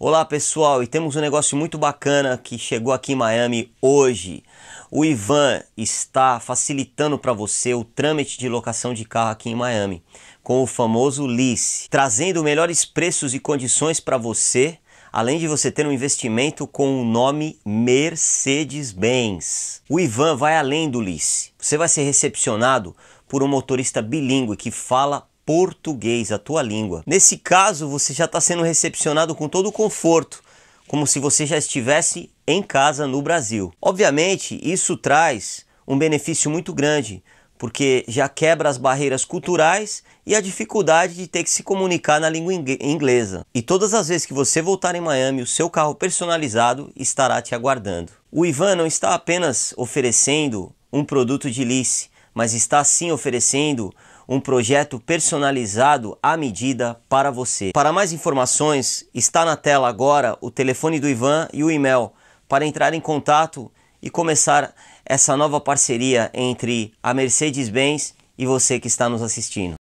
Olá pessoal, e temos um negócio muito bacana que chegou aqui em Miami hoje. O Ivan está facilitando para você o trâmite de locação de carro aqui em Miami com o famoso lease, trazendo melhores preços e condições para você, além de você ter um investimento com o nome Mercedes-Benz. O Ivan vai além do lease. Você vai ser recepcionado por um motorista bilíngue que fala português, a tua língua. Nesse caso, você já está sendo recepcionado com todo o conforto, como se você já estivesse em casa no Brasil. Obviamente, isso traz um benefício muito grande, porque já quebra as barreiras culturais e a dificuldade de ter que se comunicar na língua inglesa. E todas as vezes que você voltar em Miami, o seu carro personalizado estará te aguardando. O Ivan não está apenas oferecendo um produto de lice, mas está sim oferecendo um projeto personalizado à medida para você. Para mais informações, está na tela agora o telefone do Ivan e o e-mail para entrar em contato e começar essa nova parceria entre a Mercedes-Benz e você que está nos assistindo.